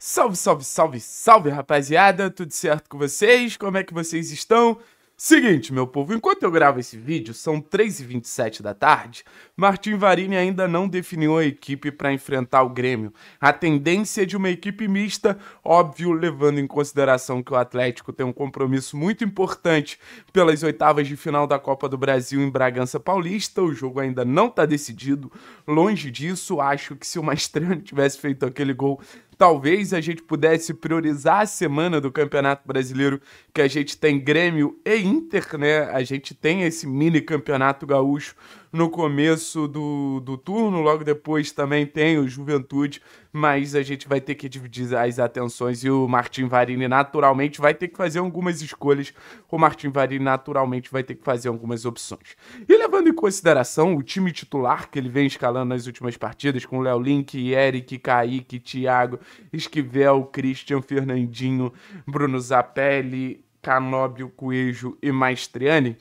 Salve, salve, salve, salve, rapaziada! Tudo certo com vocês? Como é que vocês estão? Seguinte, meu povo, enquanto eu gravo esse vídeo, são 3h27 da tarde, Martim Varini ainda não definiu a equipe para enfrentar o Grêmio. A tendência é de uma equipe mista, óbvio, levando em consideração que o Atlético tem um compromisso muito importante pelas oitavas de final da Copa do Brasil em Bragança Paulista, o jogo ainda não está decidido. Longe disso, acho que se o Maestrano tivesse feito aquele gol talvez a gente pudesse priorizar a semana do Campeonato Brasileiro, que a gente tem Grêmio e Inter, né? A gente tem esse mini campeonato gaúcho no começo do, do turno, logo depois também tem o Juventude, mas a gente vai ter que dividir as atenções e o Martin Varini naturalmente vai ter que fazer algumas escolhas, o Martin Varini naturalmente vai ter que fazer algumas opções. E levando em consideração o time titular que ele vem escalando nas últimas partidas, com Léo Link, Eric, Kaique, Thiago, Esquivel, Christian, Fernandinho, Bruno Zapelli, Canóbio, Coelho e Maestriani,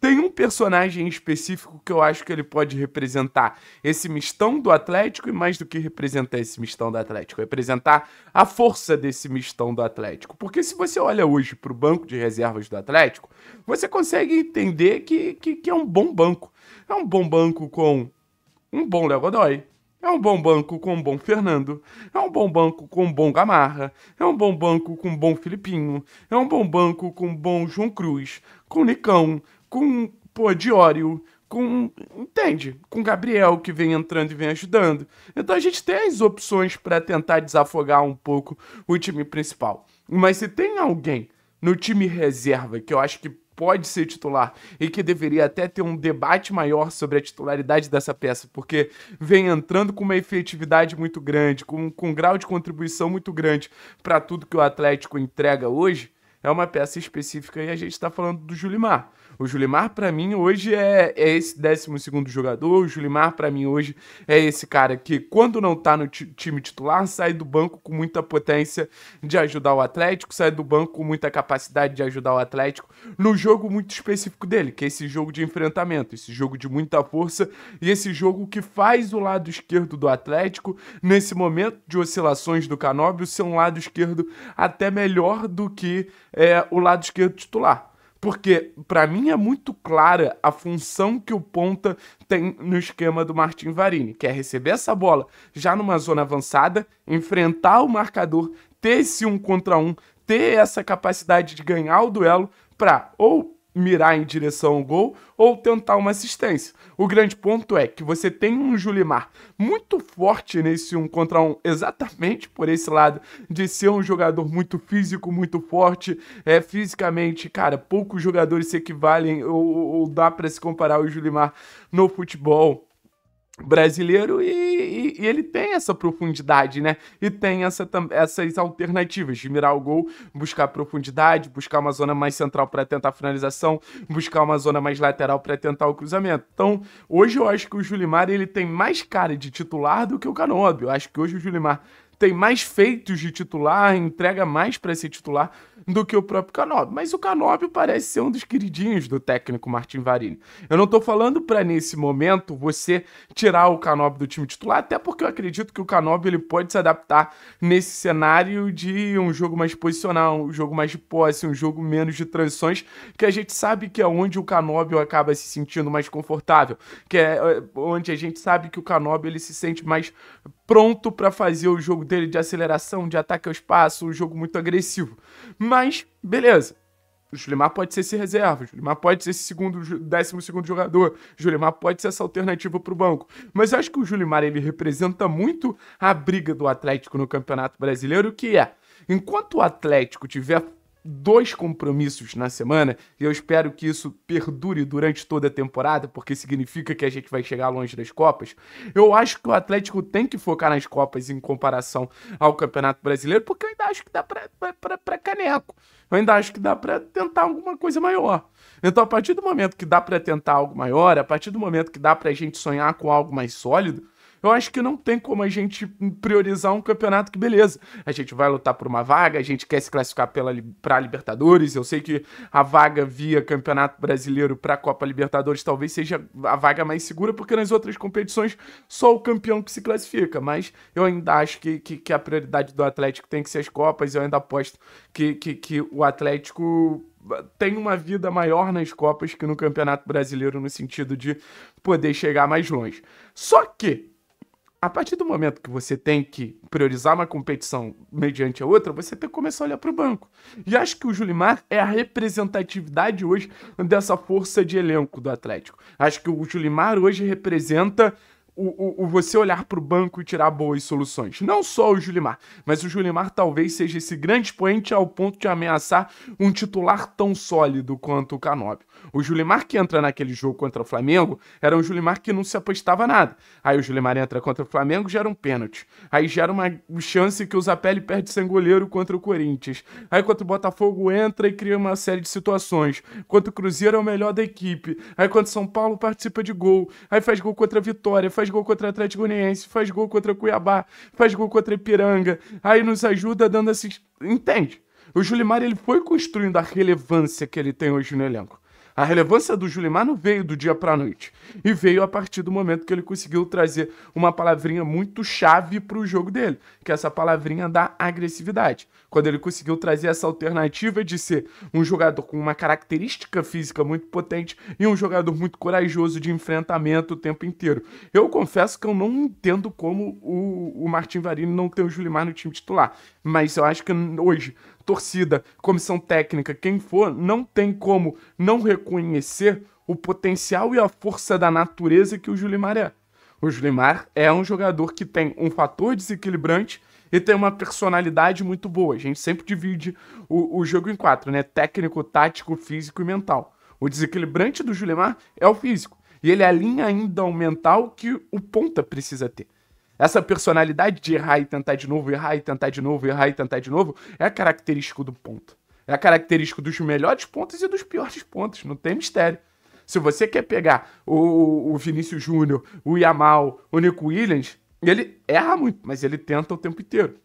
tem um personagem específico que eu acho que ele pode representar esse mistão do Atlético e mais do que representar esse mistão do Atlético, representar a força desse mistão do Atlético. Porque se você olha hoje para o banco de reservas do Atlético, você consegue entender que, que, que é um bom banco. É um bom banco com um bom Léo Godoy, é um bom banco com um bom Fernando. É um bom banco com um bom Gamarra. É um bom banco com um bom Filipinho. É um bom banco com um bom João Cruz. Com Nicão. Com, pô, Diório. Com. Entende? Com Gabriel que vem entrando e vem ajudando. Então a gente tem as opções para tentar desafogar um pouco o time principal. Mas se tem alguém no time reserva que eu acho que pode ser titular e que deveria até ter um debate maior sobre a titularidade dessa peça, porque vem entrando com uma efetividade muito grande, com, com um grau de contribuição muito grande para tudo que o Atlético entrega hoje é uma peça específica e a gente está falando do Julimar. O Julimar, para mim, hoje é, é esse 12 jogador. O Julimar, para mim, hoje é esse cara que, quando não tá no time titular, sai do banco com muita potência de ajudar o Atlético, sai do banco com muita capacidade de ajudar o Atlético no jogo muito específico dele, que é esse jogo de enfrentamento, esse jogo de muita força e esse jogo que faz o lado esquerdo do Atlético, nesse momento de oscilações do Canóbio, ser um lado esquerdo até melhor do que é, o lado esquerdo titular. Porque, para mim, é muito clara a função que o ponta tem no esquema do Martin Varini, que é receber essa bola já numa zona avançada, enfrentar o marcador, ter esse um contra um, ter essa capacidade de ganhar o duelo para ou mirar em direção ao gol ou tentar uma assistência. O grande ponto é que você tem um Julimar muito forte nesse um contra um, exatamente por esse lado de ser um jogador muito físico, muito forte, é fisicamente, cara, poucos jogadores se equivalem ou, ou dá para se comparar ao Julimar no futebol brasileiro e, e, e, ele tem essa profundidade, né? E tem essa, essas alternativas de mirar o gol, buscar profundidade, buscar uma zona mais central para tentar a finalização, buscar uma zona mais lateral para tentar o cruzamento. Então, hoje eu acho que o Julimar ele tem mais cara de titular do que o Canobio. Eu acho que hoje o Julimar tem mais feitos de titular, entrega mais para ser titular do que o próprio Canóbio. Mas o Canóbio parece ser um dos queridinhos do técnico Martin Varini. Eu não estou falando para nesse momento você tirar o Canóbio do time titular, até porque eu acredito que o Canóbio ele pode se adaptar nesse cenário de um jogo mais posicional, um jogo mais de posse, um jogo menos de transições, que a gente sabe que é onde o Canóbio acaba se sentindo mais confortável, que é eh, onde a gente sabe que o Canóbio ele se sente mais pronto para fazer o jogo dele de aceleração, de ataque ao espaço, um jogo muito agressivo. Mas, beleza. O Julimar pode ser esse reserva, o Julimar pode ser esse segundo, décimo segundo jogador, o Julimar pode ser essa alternativa para o banco. Mas eu acho que o Julimar ele representa muito a briga do Atlético no Campeonato Brasileiro, que é, enquanto o Atlético tiver dois compromissos na semana e eu espero que isso perdure durante toda a temporada, porque significa que a gente vai chegar longe das Copas. Eu acho que o Atlético tem que focar nas Copas em comparação ao Campeonato Brasileiro, porque eu ainda acho que dá para caneco. Eu ainda acho que dá para tentar alguma coisa maior. Então, a partir do momento que dá para tentar algo maior, a partir do momento que dá para a gente sonhar com algo mais sólido, eu acho que não tem como a gente priorizar um campeonato que, beleza, a gente vai lutar por uma vaga, a gente quer se classificar para Libertadores. Eu sei que a vaga via Campeonato Brasileiro para a Copa Libertadores talvez seja a vaga mais segura, porque nas outras competições só o campeão que se classifica. Mas eu ainda acho que, que, que a prioridade do Atlético tem que ser as Copas. Eu ainda aposto que, que, que o Atlético ah, tem uma vida maior nas Copas que no Campeonato Brasileiro, no sentido de poder chegar mais longe. Só que a partir do momento que você tem que priorizar uma competição mediante a outra, você tem que começar a olhar para o banco. E acho que o Julimar é a representatividade hoje dessa força de elenco do Atlético. Acho que o Julimar hoje representa o, o, o você olhar para o banco e tirar boas soluções. Não só o Julimar, mas o Julimar talvez seja esse grande expoente ao ponto de ameaçar um titular tão sólido quanto o Canóbio. O Julimar que entra naquele jogo contra o Flamengo era um Julimar que não se apostava nada. Aí o Julimar entra contra o Flamengo, gera um pênalti. Aí gera uma chance que o Zapelli perde sem goleiro contra o Corinthians. Aí contra o Botafogo entra e cria uma série de situações. Contra o Cruzeiro é o melhor da equipe. Aí contra o São Paulo participa de gol. Aí faz gol contra a Vitória, faz faz gol contra o Atlético Goianiense, faz gol contra o Cuiabá, faz gol contra o Ipiranga, aí nos ajuda dando assistência. Entende? O Julimar ele foi construindo a relevância que ele tem hoje no elenco. A relevância do Julimar não veio do dia para a noite. E veio a partir do momento que ele conseguiu trazer uma palavrinha muito chave para o jogo dele, que é essa palavrinha da agressividade. Quando ele conseguiu trazer essa alternativa de ser um jogador com uma característica física muito potente e um jogador muito corajoso de enfrentamento o tempo inteiro. Eu confesso que eu não entendo como o, o Martin Varini não tem o Julimar no time titular, mas eu acho que hoje torcida, comissão técnica, quem for, não tem como não reconhecer o potencial e a força da natureza que o Julimar é. O Julimar é um jogador que tem um fator desequilibrante e tem uma personalidade muito boa. A gente sempre divide o, o jogo em quatro, né? Técnico, tático, físico e mental. O desequilibrante do Julimar é o físico. E ele alinha ainda o mental que o ponta precisa ter. Essa personalidade de errar e tentar de novo, errar e tentar de novo, errar e tentar de novo, é característico do ponto. É característico dos melhores pontos e dos piores pontos, não tem mistério. Se você quer pegar o, o Vinícius Júnior, o Yamal, o Nico Williams, ele erra muito, mas ele tenta o tempo inteiro.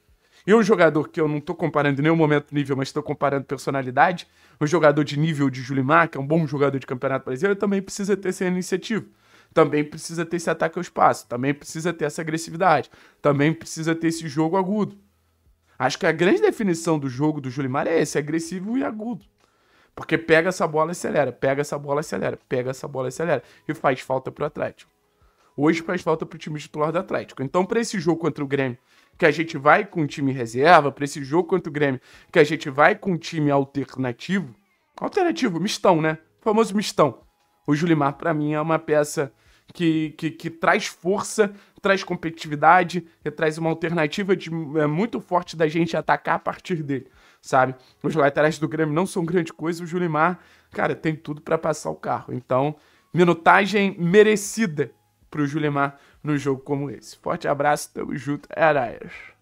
E um jogador que eu não estou comparando em nenhum momento nível, mas estou comparando personalidade, um jogador de nível de Julimar, que é um bom jogador de campeonato brasileiro, também precisa ter essa iniciativa também precisa ter esse ataque ao espaço, também precisa ter essa agressividade, também precisa ter esse jogo agudo. Acho que a grande definição do jogo do Julimar é esse, agressivo e agudo. Porque pega essa bola e acelera, pega essa bola e acelera, pega essa bola e acelera. E faz falta pro Atlético. Hoje faz falta pro time titular do Atlético. Então, para esse jogo contra o Grêmio, que a gente vai com o time reserva, para esse jogo contra o Grêmio, que a gente vai com o time alternativo. Alternativo, mistão, né? O famoso mistão. O Julimar, para mim, é uma peça que, que, que traz força, traz competitividade e traz uma alternativa de, é, muito forte da gente atacar a partir dele, sabe? Os laterais do Grêmio não são grande coisa, o Julimar, cara, tem tudo para passar o carro. Então, minutagem merecida pro Julimar num jogo como esse. Forte abraço, tamo junto, era, isso.